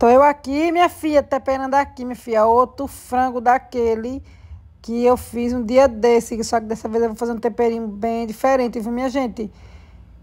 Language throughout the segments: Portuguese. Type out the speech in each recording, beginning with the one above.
Tô eu aqui, minha filha, temperando aqui, minha filha, outro frango daquele que eu fiz um dia desse, só que dessa vez eu vou fazer um temperinho bem diferente, viu, minha gente?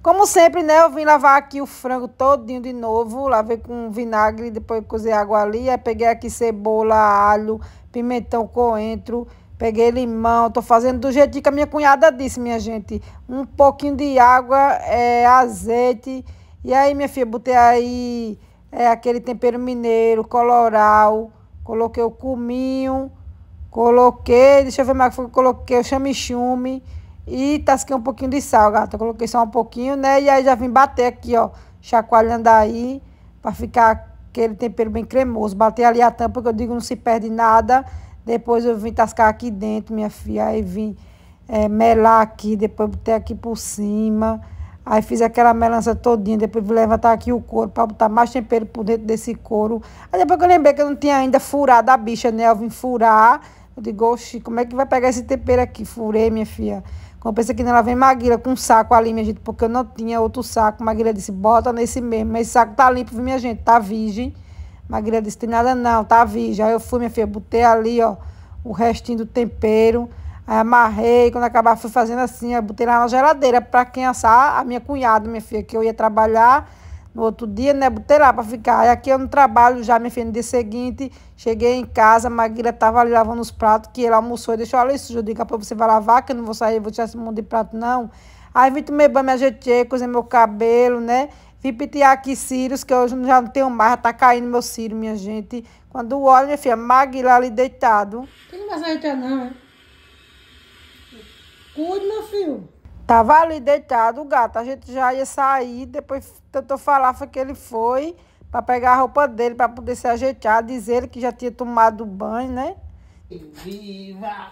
Como sempre, né, eu vim lavar aqui o frango todinho de novo, lavei com vinagre, depois cozer água ali, aí peguei aqui cebola, alho, pimentão, coentro, peguei limão, tô fazendo do jeito que a minha cunhada disse, minha gente, um pouquinho de água, é, azeite, e aí, minha filha, botei aí é aquele tempero mineiro, coloral. Coloquei o cominho, coloquei, deixa eu ver mais, coloquei o chamichume e tasquei um pouquinho de sal, gata. Coloquei só um pouquinho, né? E aí já vim bater aqui, ó, chacoalhando aí para ficar aquele tempero bem cremoso. Bater ali a tampa que eu digo não se perde nada. Depois eu vim tascar aqui dentro, minha filha. Aí vim é, melar aqui, depois botei aqui por cima. Aí fiz aquela melancia todinha, depois vou levantar aqui o couro para botar mais tempero por dentro desse couro. Aí depois que eu lembrei que eu não tinha ainda furado a bicha, né? Eu vim furar. Eu digo, oxi, como é que vai pegar esse tempero aqui? Furei, minha filha. Quando eu pensei que ela vem Maguila com um saco ali, minha gente, porque eu não tinha outro saco. Maguila disse, bota nesse mesmo. Esse saco tá limpo, minha gente, tá virgem. Maguila disse, tem nada não, tá virgem. Aí eu fui, minha filha, botei ali, ó, o restinho do tempero. Aí amarrei, quando acabar fui fazendo assim, eu botei lá na geladeira para quem assar, a minha cunhada, minha filha, que eu ia trabalhar no outro dia, né? Botei lá para ficar. Aí aqui eu não trabalho já, minha filha, no dia seguinte, cheguei em casa, a Maguila tava ali lavando os pratos, que ela almoçou e deixou olha isso Eu digo, você vai lavar, que eu não vou sair, vou tirar esse monte de prato, não. Aí vim tomar banho, me ajeitei, cozei meu cabelo, né? Vim pentear aqui cílios, que hoje já não tenho mais, tá caindo meu cílio, minha gente. Quando olho, minha filha, Maguila ali deitado. Tu não vai ajeitar, não, né? cuide, meu filho. Tava ali deitado o gato. A gente já ia sair, depois tentou falar, foi que ele foi para pegar a roupa dele, para poder se ajeitar, dizer ele que já tinha tomado banho, né? Viva!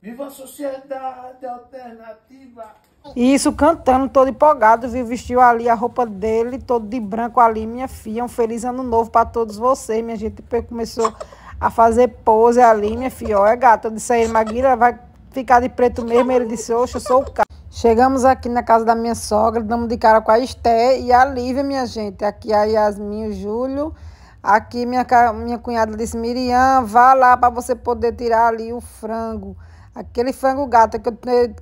Viva a sociedade alternativa! Isso, cantando, todo empolgado, viu? Vestiu ali a roupa dele, todo de branco ali, minha filha. Um feliz ano novo para todos vocês, minha gente. Começou a fazer pose ali, minha filha. Olha, gata, eu disse aí, Maguila, vai ficar de preto mesmo. Ele disse, oxe, eu sou o cara. Chegamos aqui na casa da minha sogra, damos de cara com a Esté e a Lívia, minha gente. Aqui a Yasmin e o Júlio. Aqui minha, minha cunhada disse, Miriam, vá lá para você poder tirar ali o frango. Aquele frango gato que eu,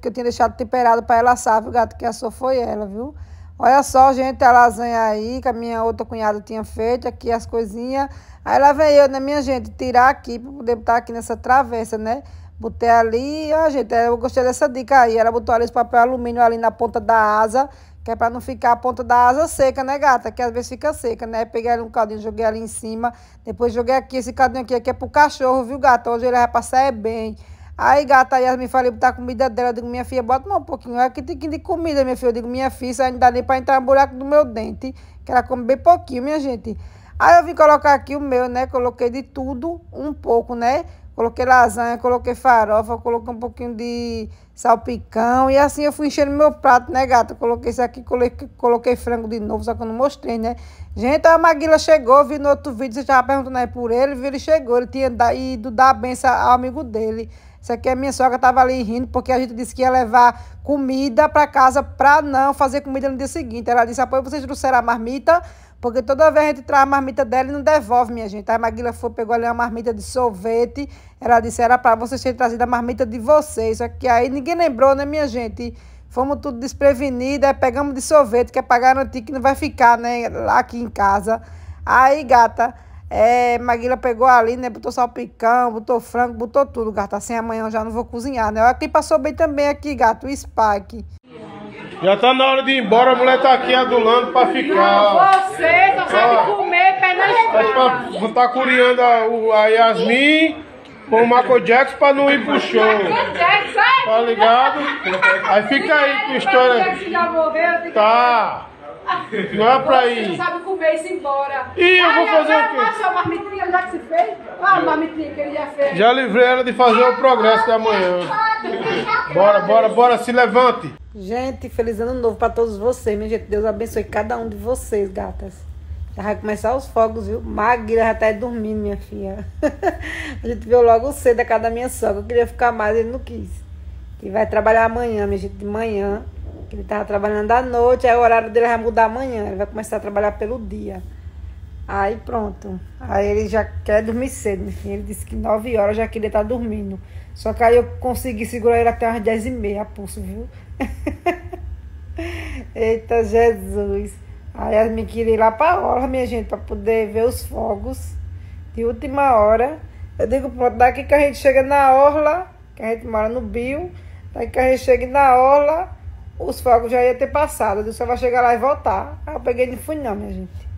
que eu tinha deixado temperado para ela assar, viu, gato? Que assou foi ela, viu? Olha só, gente, a lasanha aí que a minha outra cunhada tinha feito, aqui as coisinhas. Aí lá veio eu, né, minha gente, tirar aqui para poder botar aqui nessa travessa, né? Botei ali, ó, gente, é, eu gostei dessa dica aí. Ela botou ali esse papel alumínio ali na ponta da asa, que é para não ficar a ponta da asa seca, né, gata? Que às vezes fica seca, né? Peguei ali um caldinho, joguei ali em cima. Depois joguei aqui, esse caldinho aqui, aqui é pro cachorro, viu, gata? Hoje ele vai passar é bem. Aí, gata, me Yasmin falei botar a comida dela. Eu digo, minha filha, bota um pouquinho. É que tem que de comida, minha filha. Eu digo, minha filha, isso aí não dá nem pra entrar no buraco do meu dente. Que ela come bem pouquinho, minha gente. Aí eu vim colocar aqui o meu, né? Coloquei de tudo um pouco, né? Coloquei lasanha, coloquei farofa, coloquei um pouquinho de salpicão. E assim eu fui enchendo meu prato, né, gata? Coloquei isso aqui, coloquei, coloquei frango de novo, só que eu não mostrei, né? Gente, a Maguila chegou, vi no outro vídeo, você já perguntando aí por ele, viu ele chegou, ele tinha ido dar a benção ao amigo dele. Isso aqui a é minha sogra tava ali rindo, porque a gente disse que ia levar comida para casa para não fazer comida no dia seguinte. Ela disse, apoio, vocês trouxeram a marmita, porque toda vez a gente traz a marmita dela e não devolve, minha gente. A Maguila foi, pegou ali uma marmita de sorvete. Ela disse, era para vocês terem trazido a marmita de vocês. Só que aí ninguém lembrou, né, minha gente? Fomos tudo desprevenidos, aí pegamos de sorvete, que é para garantir que não vai ficar, né, lá aqui em casa. Aí, gata, é, Maguila pegou ali, né? Botou salpicão, botou frango, botou tudo, gata. Assim amanhã eu já não vou cozinhar, né? Olha quem passou bem também aqui, gato, o Spike. Já tá na hora de ir embora, a mulher tá aqui adulando pra ficar. Não, você só sabe comer, pé na Vou é Tá curiando a, a Yasmin com o Michael Jackson pra não ir pro show. É? Tá ligado? Aí fica aí com história. Tá. Não é pra ir. Você sabe comer e se embora. E eu vou fazer o quê? Passou a marmitinha já que se fez? a marmitinha que ele já fez? Já livrei ela de fazer o progresso da manhã. Bora, bora, bora, se levante. Gente, feliz ano novo para todos vocês, minha gente. Deus abençoe cada um de vocês, gatas. Já vai começar os fogos, viu? Magra já tá aí dormindo, minha filha. a gente viu logo cedo a casa da minha sogra. Eu queria ficar mais, ele não quis. Que vai trabalhar amanhã, minha gente, de manhã. Ele tava trabalhando à noite, aí o horário dele vai mudar amanhã. Ele vai começar a trabalhar pelo dia. Aí pronto. Aí ele já quer dormir cedo, enfim. Ele disse que 9 horas já queria estar tá dormindo. Só que aí eu consegui segurar ele até umas 10 e meia a pulso, viu? Eita Jesus! Aí as me queria ir lá pra orla, minha gente, para poder ver os fogos de última hora. Eu digo, pronto, daqui que a gente chega na orla, que a gente mora no Bio, daqui que a gente chega na orla, os fogos já ia ter passado. Eu só vai chegar lá e voltar. Aí eu peguei e não fui não, minha gente.